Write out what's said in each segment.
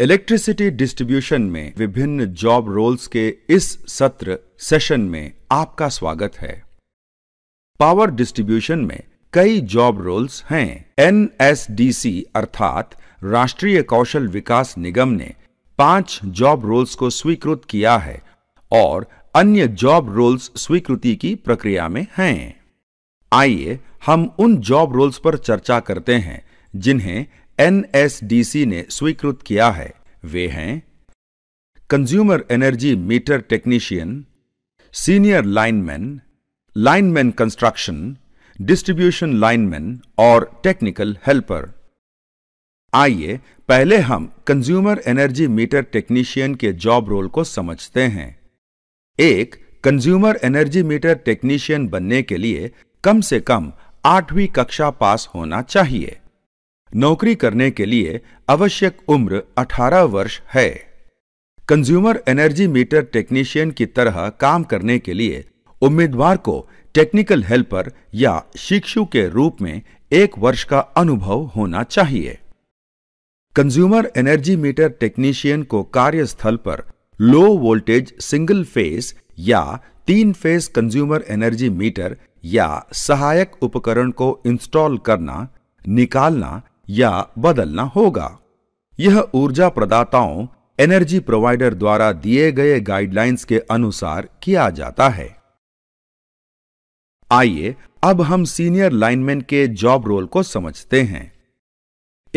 electricity distribution में विभिन्न job roles के इस सत्र सेशन में आपका स्वागत है पावर डिस्ट्रीब्यूशन में कई जॉब रोल्स हैं एनएसडीसी अर्थात राष्ट्रीय कौशल विकास निगम ने पांच जॉब रोल्स को स्वीकृत किया है और अन्य जॉब रोल्स स्वीकृति की प्रक्रिया में हैं आइए हम उन जॉब रोल्स पर चर्चा करते हैं जिन्हें एनएसडीसी ने स्वीकृत किया है वे हैं consumer energy meter technician senior lineman lineman construction distribution lineman और टेक्निकल हेल्पर आइए पहले हम कंज्यूमर एनर्जी मीटर टेक्नीशियन के जॉब रोल को समझते हैं एक कंज्यूमर एनर्जी मीटर टेक्नीशियन बनने के लिए कम से कम आठवीं कक्षा पास होना चाहिए नौकरी करने के लिए आवश्यक उम्र 18 वर्ष है कंज्यूमर एनर्जी मीटर टेक्नीशियन की तरह काम करने के लिए उम्मीदवार को टेक्निकल हेल्पर या शिक्षु के रूप में एक वर्ष का अनुभव होना चाहिए कंज्यूमर एनर्जी मीटर टेक्नीशियन को कार्यस्थल पर लो वोल्टेज सिंगल फेस या तीन फेस कंज्यूमर एनर्जी मीटर या सहायक उपकरण को इंस्टॉल करना निकालना या बदलना होगा यह ऊर्जा प्रदाताओं एनर्जी प्रोवाइडर द्वारा दिए गए गाइडलाइंस के अनुसार किया जाता है आइए अब हम सीनियर लाइनमैन के जॉब रोल को समझते हैं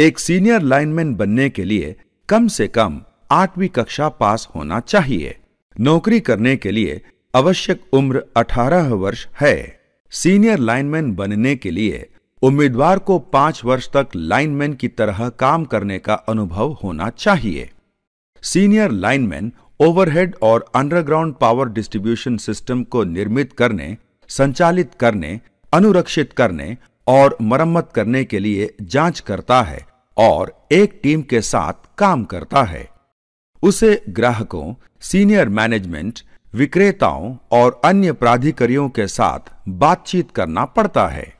एक सीनियर लाइनमैन बनने के लिए कम से कम आठवीं कक्षा पास होना चाहिए नौकरी करने के लिए आवश्यक उम्र 18 वर्ष है सीनियर लाइनमैन बनने के लिए उम्मीदवार को पांच वर्ष तक लाइनमैन की तरह काम करने का अनुभव होना चाहिए सीनियर लाइनमैन ओवरहेड और अंडरग्राउंड पावर डिस्ट्रीब्यूशन सिस्टम को निर्मित करने संचालित करने अनुरक्षित करने और मरम्मत करने के लिए जांच करता है और एक टीम के साथ काम करता है उसे ग्राहकों सीनियर मैनेजमेंट विक्रेताओं और अन्य प्राधिकारियों के साथ बातचीत करना पड़ता है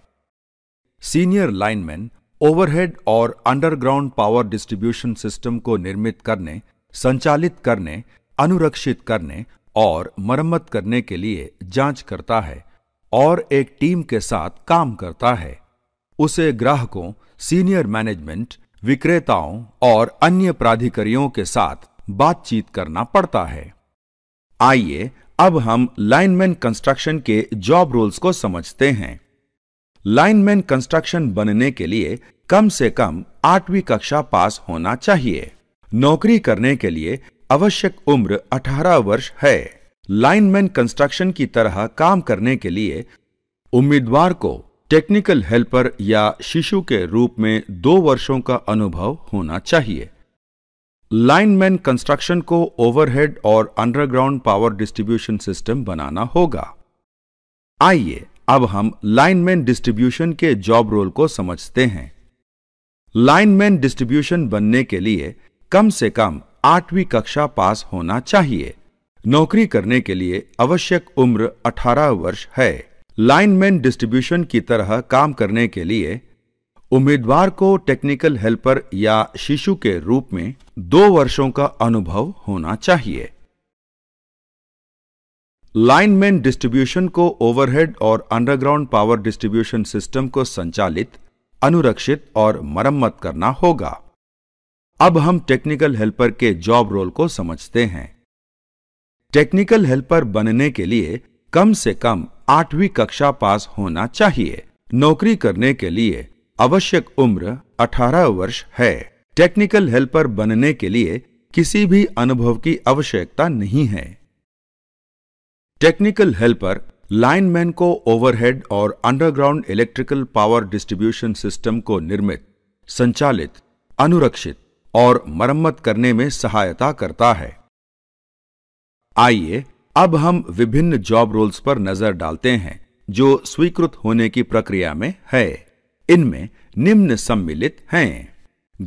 सीनियर लाइनमैन ओवरहेड और अंडरग्राउंड पावर डिस्ट्रीब्यूशन सिस्टम को निर्मित करने संचालित करने अनुरक्षित करने और मरम्मत करने के लिए जांच करता है और एक टीम के साथ काम करता है उसे ग्राहकों सीनियर मैनेजमेंट विक्रेताओं और अन्य प्राधिकारियों के साथ बातचीत करना पड़ता है आइए अब हम लाइनमैन कंस्ट्रक्शन के जॉब रोल्स को समझते हैं लाइनमैन कंस्ट्रक्शन बनने के लिए कम से कम आठवीं कक्षा पास होना चाहिए नौकरी करने के लिए आवश्यक उम्र 18 वर्ष है लाइनमैन कंस्ट्रक्शन की तरह काम करने के लिए उम्मीदवार को टेक्निकल हेल्पर या शिशु के रूप में दो वर्षों का अनुभव होना चाहिए लाइनमैन कंस्ट्रक्शन को ओवरहेड और अंडरग्राउंड पावर डिस्ट्रीब्यूशन सिस्टम बनाना होगा आइए अब हम लाइनमैन डिस्ट्रीब्यूशन के जॉब रोल को समझते हैं लाइनमैन डिस्ट्रीब्यूशन बनने के लिए कम से कम आठवीं कक्षा पास होना चाहिए नौकरी करने के लिए आवश्यक उम्र 18 वर्ष है लाइनमैन डिस्ट्रीब्यूशन की तरह काम करने के लिए उम्मीदवार को टेक्निकल हेल्पर या शिशु के रूप में दो वर्षों का अनुभव होना चाहिए लाइनमेन डिस्ट्रीब्यूशन को ओवरहेड और अंडरग्राउंड पावर डिस्ट्रीब्यूशन सिस्टम को संचालित अनुरक्षित और मरम्मत करना होगा अब हम टेक्निकल हेल्पर के जॉब रोल को समझते हैं टेक्निकल हेल्पर बनने के लिए कम से कम आठवीं कक्षा पास होना चाहिए नौकरी करने के लिए आवश्यक उम्र 18 वर्ष है टेक्निकल हेल्पर बनने के लिए किसी भी अनुभव की आवश्यकता नहीं है टेक्निकल हेल्पर लाइनमैन को ओवरहेड और underground electrical power distribution system को निर्मित संचालित अनुरक्षित और मरम्मत करने में सहायता करता है आइए अब हम विभिन्न जॉब रोल्स पर नजर डालते हैं जो स्वीकृत होने की प्रक्रिया में है इनमें निम्न सम्मिलित हैं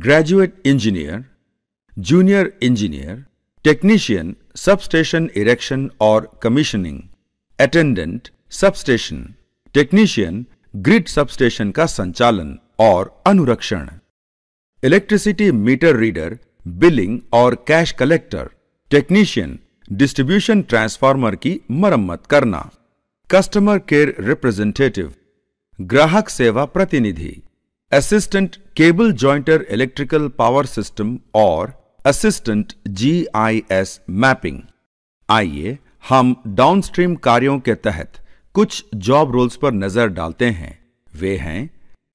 graduate engineer junior engineer technician erection और commissioning commissioning, substation technician grid substation का संचालन और अनुरक्षण इलेक्ट्रिसिटी मीटर रीडर बिलिंग और cash collector technician distribution transformer की मरम्मत करना कस्टमर केयर रिप्रेजेंटेटिव ग्राहक सेवा प्रतिनिधि assistant cable jointer electrical power system और असिस्टेंट जीआईएस मैपिंग आइए हम डाउनस्ट्रीम कार्यों के तहत कुछ जॉब रोल्स पर नजर डालते हैं वे हैं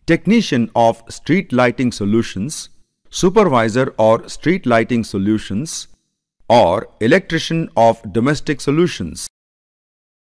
technician of street lighting solutions, supervisor और स्ट्रीट लाइटिंग सॉल्यूशंस और इलेक्ट्रिशियन ऑफ डोमेस्टिक सॉल्यूशंस